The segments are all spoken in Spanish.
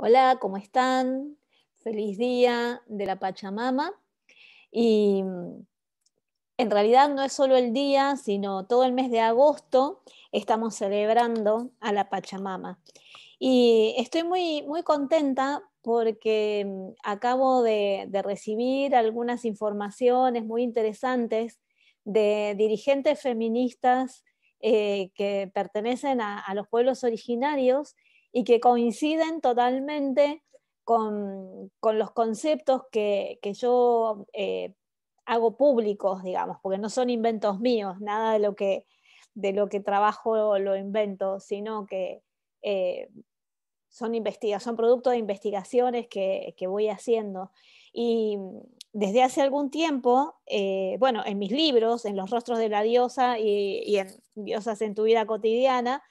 Hola, ¿cómo están? Feliz día de la Pachamama. Y mm, en realidad no es solo el día, sino todo el mes de agosto estamos celebrando a la Pachamama. Y estoy muy, muy contenta porque mm, acabo de, recibir algunas informaciones muy interesantes de dirigentes feministas eh, que pertenecen a, los pueblos originarios y que coinciden totalmente con, los conceptos que, yo eh, hago públicos, digamos, porque no son inventos míos, nada de lo que, de lo que trabajo lo invento, sino que eh, son, investiga son producto de investigaciones que, voy haciendo. Y desde hace algún tiempo, eh, bueno, en mis libros, en Los Rostros de la Diosa y, en Diosas en tu vida cotidiana,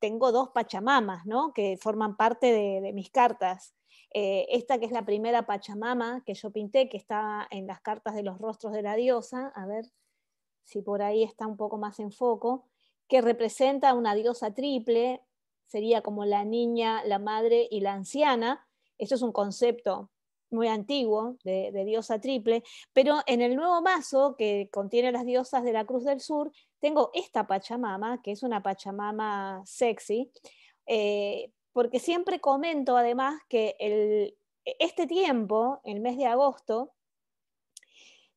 tengo dos Pachamamas, ¿no? Que forman parte de, mis cartas. Eh, esta que es la primera Pachamama que yo pinté, que estaba en las cartas de los rostros de la diosa, a ver si por ahí está un poco más en foco, que representa una diosa triple, sería como la niña, la madre y la anciana. Esto es un concepto muy antiguo de, de diosa triple, pero en el nuevo mazo que contiene las diosas de la Cruz del Sur, tengo esta Pachamama, que es una Pachamama sexy, eh, porque siempre comento además que e, este tiempo, el mes de agosto,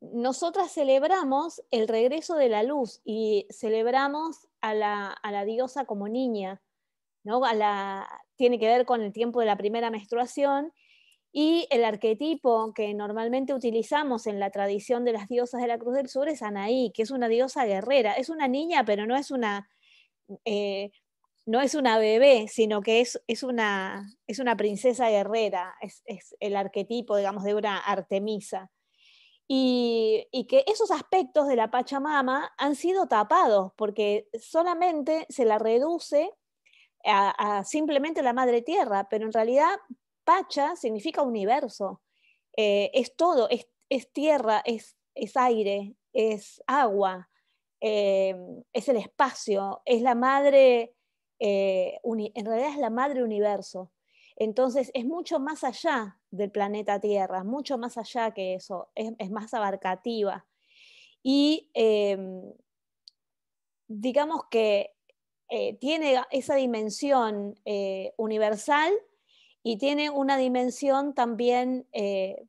nosotras celebramos el regreso de la luz y celebramos a la, a la diosa como niña, ¿no? A la, tiene que ver con el tiempo de la primera menstruación y el arquetipo que normalmente utilizamos en la tradición de las diosas de la Cruz del Sur es Anaí, que es una diosa guerrera. Es una niña, pero no es una, eh, no es una bebé, sino que es, es, una, es una princesa guerrera. Es, el arquetipo, digamos, de una Artemisa. Y, que esos aspectos de la Pachamama han sido tapados, porque solamente se la reduce a, a, simplemente la madre tierra, pero en realidad Pacha significa universo, eh, es todo, es, tierra, es, aire, es agua, eh, es el espacio, es la madre, eh, en realidad es la madre universo. Entonces es mucho más allá del planeta Tierra, mucho más allá que eso, es más abarcativa. Y em, digamos que tiene esa dimensión universal y tiene una dimensión también eh,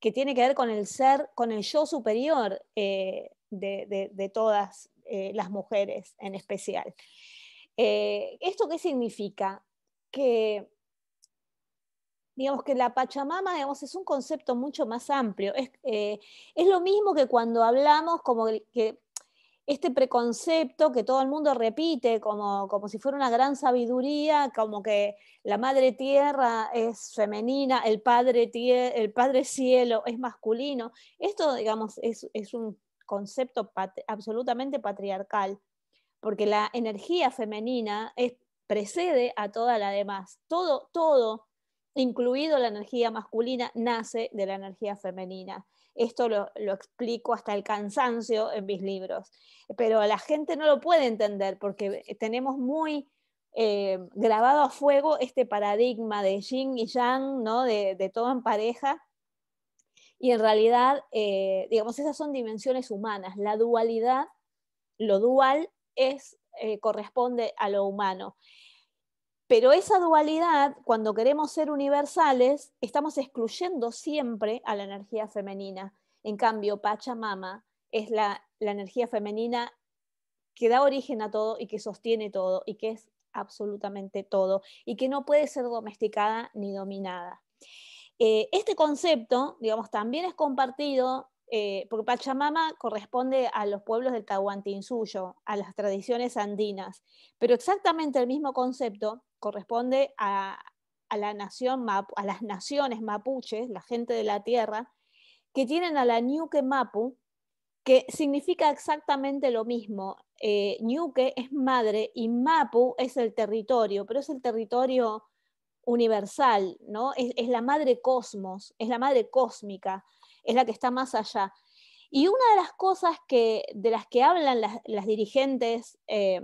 que tiene que ver con el ser, con el yo superior eh, de, todas eh, las mujeres en especial. ¿Esto qué significa? Que digamos que la Pachamama digamos, es un concepto mucho más amplio. Es, es lo mismo que cuando hablamos, como que este preconcepto que todo el mundo repite como, si fuera una gran sabiduría, como que la madre tierra es femenina, el padre, el padre cielo es masculino. Esto, digamos, es, un concepto absolutamente patriarcal, porque la energía femenina precede a toda la demás. Todo, todo, incluido la energía masculina, nace de la energía femenina. Esto lo, explico hasta el cansancio en mis libros, pero la gente no lo puede entender porque tenemos muy eh, grabado a fuego este paradigma de yin y yang, ¿no? de, todo en pareja. Y en realidad, eh, digamos, esas son dimensiones humanas. La dualidad, lo dual es, eh, corresponde a lo humano. Pero esa dualidad, cuando queremos ser universales, estamos excluyendo siempre a la energía femenina. En cambio, Pachamama es la, energía femenina que da origen a todo y que sostiene todo y que es absolutamente todo y que no puede ser domesticada ni dominada. Eh, este concepto, digamos, también es compartido eh, porque Pachamama corresponde a los pueblos del Tahuantinsuyo, a las tradiciones andinas, pero exactamente el mismo concepto corresponde a, las naciones mapuches, la gente de la tierra, que tienen a la Ñuque Mapu, que significa exactamente lo mismo. Eh, ñuque es madre y Mapu es el territorio, pero es el territorio universal, ¿no? es, la madre cosmos, es la madre cósmica es la que está más allá. Y una de las cosas que, de las que hablan las, dirigentes eh,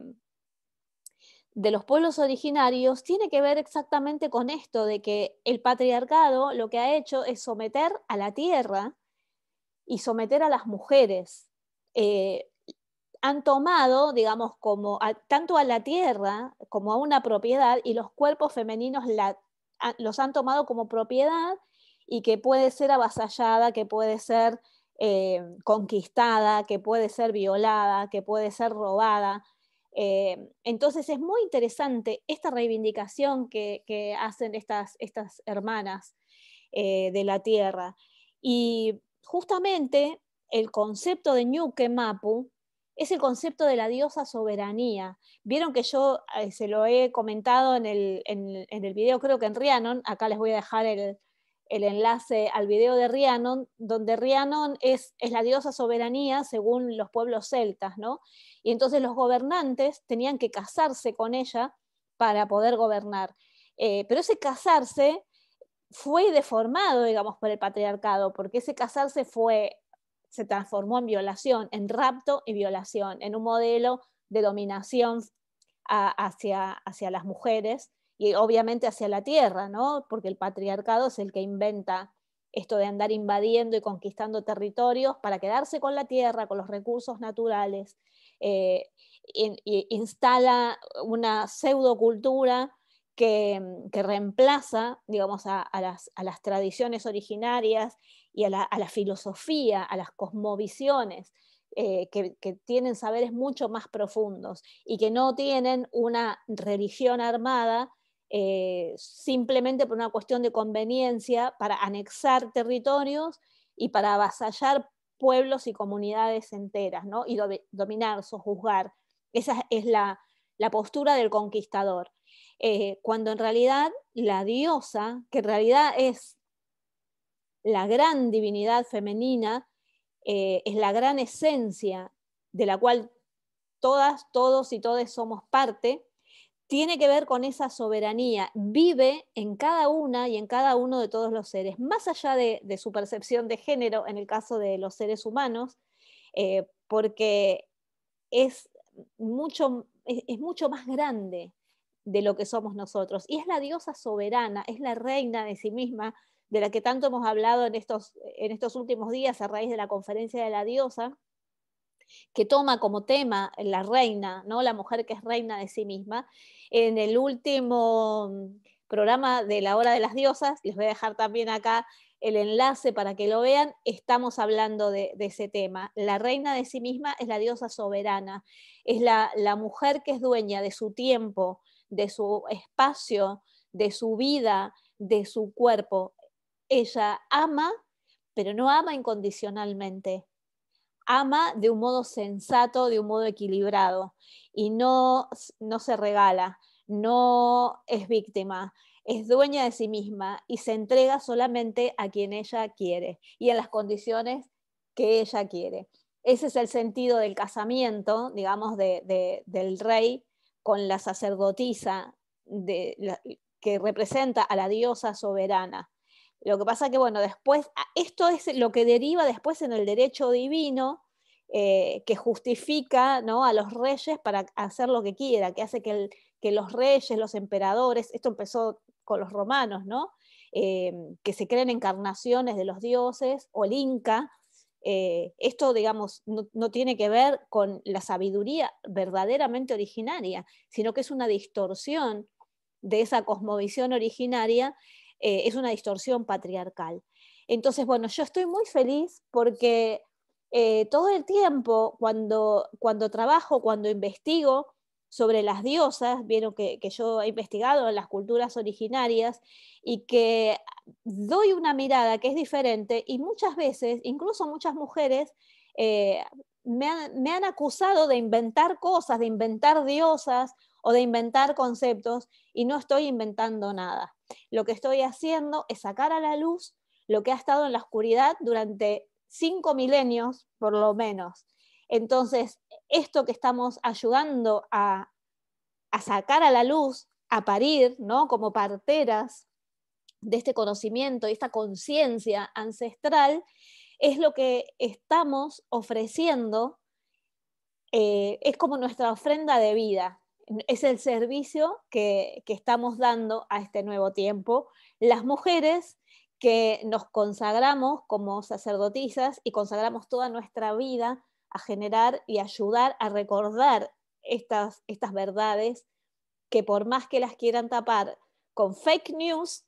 de los pueblos originarios tiene que ver exactamente con esto, de que el patriarcado lo que ha hecho es someter a la tierra y someter a las mujeres. Eh, han tomado, digamos, tanto a la tierra como a una propiedad y los cuerpos femeninos los han tomado como propiedad y que puede ser avasallada, que puede ser eh, conquistada, que puede ser violada, que puede ser robada. Eh, entonces es muy interesante esta reivindicación que, hacen estas, estas hermanas eh, de la tierra. Y justamente el concepto de Ñuque Mapu es el concepto de la diosa soberanía. Vieron que yo se lo he comentado en el, video, creo que en Rianon, acá les voy a dejar el, el enlace al video de Rhiannon, donde Rhiannon es, la diosa soberanía según los pueblos celtas, ¿no? Y entonces los gobernantes tenían que casarse con ella para poder gobernar. Eh, pero ese casarse fue deformado, digamos, por el patriarcado, porque ese casarse fue, se transformó en violación, en rapto y violación, en un modelo de dominación hacia las mujeres y obviamente hacia la tierra, ¿no? Porque el patriarcado es el que inventa esto de andar invadiendo y conquistando territorios para quedarse con la tierra, con los recursos naturales, eh, instala una pseudocultura que, mm, que reemplaza, digamos, a, las, tradiciones originarias y a la, filosofía, a las cosmovisiones. Eh, que, tienen saberes mucho más profundos y que no tienen una religión armada eh, simplemente por una cuestión de conveniencia para anexar territorios y para avasallar pueblos y comunidades enteras, Y dominar, sojuzgar. Esa es la, postura del conquistador. Eh, cuando en realidad la diosa, que en realidad es la gran divinidad femenina, eh, es la gran esencia de la cual todas, todos y todas somos parte, tiene que ver con esa soberanía, vive en cada una y en cada uno de todos los seres, más allá de, su percepción de género en el caso de los seres humanos, eh, porque es mucho, mucho más grande de lo que somos nosotros. Y es la diosa soberana, es la reina de sí misma, de la que tanto hemos hablado en estos, en estos últimos días a raíz de la conferencia de la diosa, que toma como tema la reina, ¿no? la mujer que es reina de sí misma. En el último mm, programa de La Hora de las Diosas, les voy a dejar también acá el enlace para que lo vean, estamos hablando de, ese tema. La reina de sí misma es la diosa soberana, es la mujer que es dueña de su tiempo, de su espacio, de su vida, de su cuerpo. Ella ama, pero no ama incondicionalmente ama de un modo sensato, de un modo equilibrado y no, no se regala, no es víctima, es dueña de sí misma y se entrega solamente a quien ella quiere y en las condiciones que ella quiere. Ese es el sentido del casamiento, digamos, del rey con la sacerdotisa que representa a la diosa soberana. Lo que pasa que, bueno, después, ah, esto es lo que deriva después en el derecho divino, eh, que justifica ¿no? a los reyes para hacer lo que quiera, que hace que, los reyes, los emperadores, esto empezó con los romanos, ¿no? Eh, que se creen encarnaciones de los dioses o linca, eh, esto, digamos, no, tiene que ver con la sabiduría verdaderamente originaria, sino que es una distorsión de esa cosmovisión originaria eh, es una distorsión patriarcal. Entonces, bueno, yo estoy muy feliz porque eh, todo el tiempo, cuando, cuando trabajo, cuando investigo sobre las diosas, vieron que, yo he investigado en las culturas originarias y que doy una mirada que es diferente y muchas veces, incluso muchas mujeres, eh, me han, acusado de inventar cosas, de inventar diosas o de inventar conceptos y no estoy inventando nada. Lo que estoy haciendo es sacar a la luz lo que ha estado en la oscuridad durante cinco milenios, por lo menos. Entonces, esto que estamos ayudando a, sacar a la luz, a parir, ¿no? Como parteras de este conocimiento, y esta conciencia ancestral, es lo que estamos ofreciendo, eh, es como nuestra ofrenda de vida es el servicio que, estamos dando a este nuevo tiempo, las mujeres que nos consagramos como sacerdotisas y consagramos toda nuestra vida a generar y ayudar a recordar estas, verdades que por más que las quieran tapar con fake news,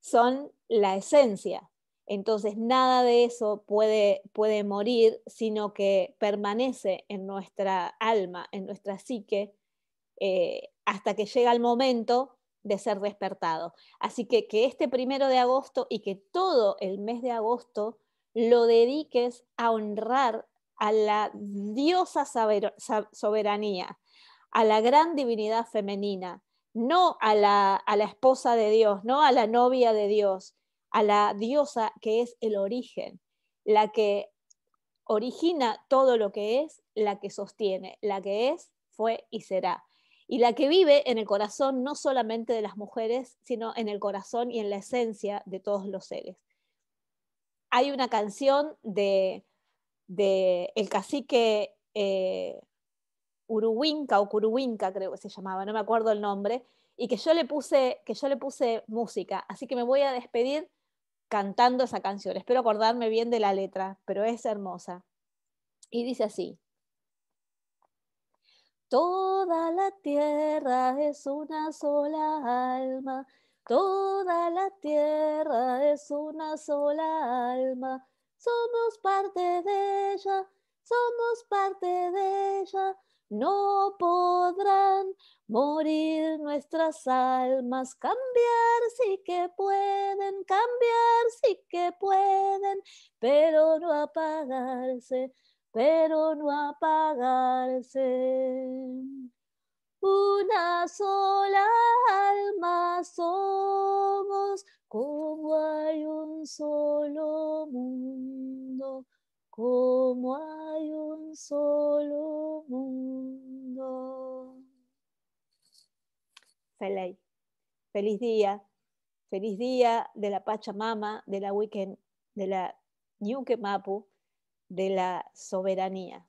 son la esencia. Entonces nada de eso puede morir, sino que permanece en nuestra alma, en nuestra psique, eh, hasta que llega el momento de ser despertado. Así que que este primero de agosto y que todo el mes de agosto lo dediques a honrar a la diosa soberanía, a la gran divinidad femenina, no a la esposa de Dios, no a la novia de Dios, a la diosa que es el origen, la que origina todo lo que es, la que sostiene, la que es, fue y será y la que vive en el corazón no solamente de las mujeres, sino en el corazón y en la esencia de todos los seres. Hay una canción de, el cacique eh, o creo que se llamaba, no me acuerdo el nombre, y que yo le puse, que yo le puse música, así que me voy a despedir cantando esa canción. Espero acordarme bien de la letra, pero es hermosa. Y dice así, Toda la tierra es una sola alma, toda la tierra es una sola alma. Somos parte de ella, somos parte de ella. No podrán morir nuestras almas, cambiar sí que pueden, cambiar sí que pueden, pero no apagarse, pero no apagarse. Una sola alma somos, como hay un solo mundo, como hay un solo mundo. feliz día, feliz día de la Pachamama, de la Weekend, de la Ñuque Mapu de la soberanía.